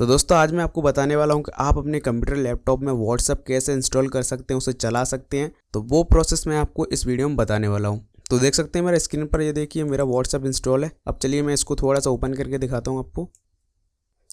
तो दोस्तों आज मैं आपको बताने वाला हूँ कि आप अपने कंप्यूटर लैपटॉप में व्हाट्सअप कैसे इंस्टॉल कर सकते हैं उसे चला सकते हैं तो वो प्रोसेस मैं आपको इस वीडियो में बताने वाला हूँ तो देख सकते हैं मेरा स्क्रीन पर ये देखिए मेरा व्हाट्सअप इंस्टॉल है अब चलिए मैं इसको थोड़ा सा ओपन करके दिखाता हूँ आपको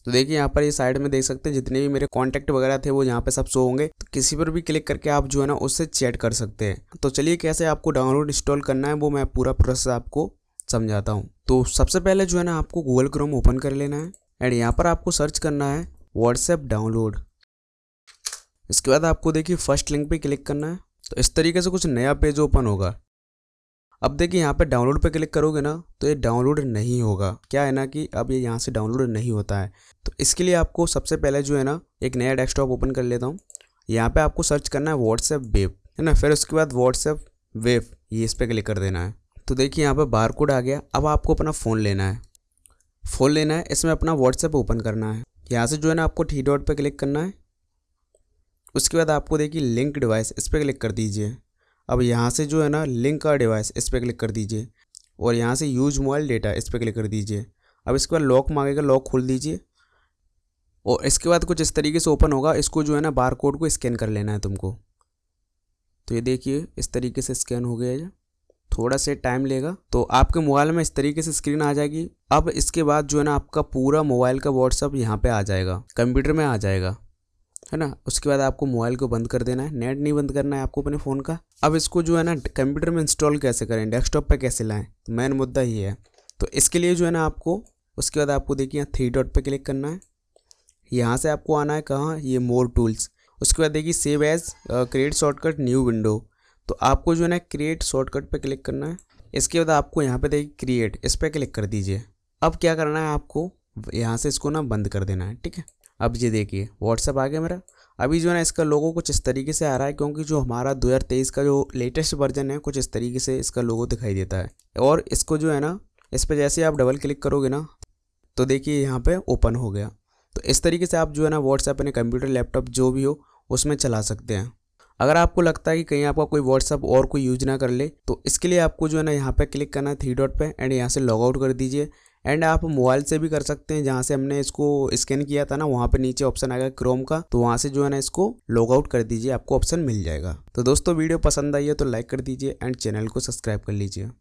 तो देखिए यहाँ पर ये साइड में देख सकते हैं जितने भी मेरे कॉन्टैक्ट वगैरह थे वो यहाँ पे सब सो होंगे तो किसी पर भी क्लिक करके आप जो है ना उससे चैट कर सकते हैं तो चलिए कैसे आपको डाउनलोड इंस्टॉल करना है वो मैं पूरा प्रोसेस आपको समझाता हूँ तो सबसे पहले जो है ना आपको गूगल क्रोम ओपन कर लेना है एंड यहाँ पर आपको सर्च करना है व्हाट्सएप डाउनलोड इसके बाद आपको देखिए फर्स्ट लिंक पे क्लिक करना है तो इस तरीके से कुछ नया पेज ओपन होगा अब देखिए यहाँ पे डाउनलोड पे क्लिक करोगे ना तो ये डाउनलोड नहीं होगा क्या है ना कि अब ये यहाँ से डाउनलोड नहीं होता है तो इसके लिए आपको सबसे पहले जो है ना एक नया डेस्कटॉप ओपन कर लेता हूँ यहाँ पर आपको सर्च करना है व्हाट्सएप वेब है ना फिर उसके बाद व्हाट्सएप वेब ये इस पर क्लिक कर देना है तो देखिए यहाँ पर बार आ गया अब आपको अपना फ़ोन लेना है फ़ोन लेना है इसमें अपना व्हाट्सएप ओपन करना है यहाँ से जो है ना आपको थ्री डॉट पर क्लिक करना है उसके बाद आपको देखिए लिंक डिवाइस इस पर क्लिक कर दीजिए अब यहाँ से जो है ना लिंक का डिवाइस इस पर क्लिक कर दीजिए और यहाँ से यूज मोबाइल डेटा इस पर क्लिक कर दीजिए अब इसके बाद लॉक मांगेगा लॉक खोल दीजिए और इसके बाद कुछ इस तरीके से ओपन होगा इसको जो है ना बार कोड को स्कैन कर लेना है तुमको तो ये देखिए इस तरीके से स्कैन हो गया है थोड़ा से टाइम लेगा तो आपके मोबाइल में इस तरीके से स्क्रीन आ जाएगी अब इसके बाद जो है ना आपका पूरा मोबाइल का व्हाट्सअप यहाँ पे आ जाएगा कंप्यूटर में आ जाएगा है ना उसके बाद आपको मोबाइल को बंद कर देना है नेट नहीं बंद करना है आपको अपने फ़ोन का अब इसको जो है ना कंप्यूटर में इंस्टॉल कैसे करें डेस्कटॉप पर कैसे लाएं तो मेन मुद्दा ये है तो इसके लिए जो है ना आपको उसके बाद आपको देखिए यहाँ थ्री डॉट पर क्लिक करना है यहाँ से आपको आना है कहाँ ये मोर टूल्स उसके बाद देखिए save as create shortcut new window तो आपको जो है ना क्रिएट शॉर्टकट पे क्लिक करना है इसके बाद आपको यहाँ पे देखिए क्रिएट इस पर क्लिक कर दीजिए अब क्या करना है आपको यहाँ से इसको ना बंद कर देना है ठीक है अब ये देखिए व्हाट्सअप आ गया मेरा अभी जो है ना इसका लोगो कुछ इस तरीके से आ रहा है क्योंकि जो हमारा 2023 का जो लेटेस्ट वर्जन है कुछ इस तरीके से इसका लोगो दिखाई देता है और इसको जो है ना इस पर जैसे आप डबल क्लिक करोगे ना तो देखिए यहाँ पे ओपन हो गया तो इस तरीके से आप जो है ना व्हाट्सएप अपने कंप्यूटर लैपटॉप जो भी हो उसमें चला सकते हैं अगर आपको लगता है कि कहीं आपका कोई व्हाट्सअप और कोई यूज ना कर ले तो इसके लिए आपको जो है ना यहाँ पर क्लिक करना है थ्री डॉट पर एंड यहाँ से लॉग आउट कर दीजिए एंड आप मोबाइल से भी कर सकते हैं जहाँ से हमने इसको स्कैन किया था ना वहाँ पे नीचे ऑप्शन आएगा क्रोम का तो वहाँ से जो है ना इसको लॉग आउट कर दीजिए आपको ऑप्शन मिल जाएगा तो दोस्तों वीडियो पसंद आई है तो लाइक कर दीजिए एंड चैनल को सब्सक्राइब कर लीजिए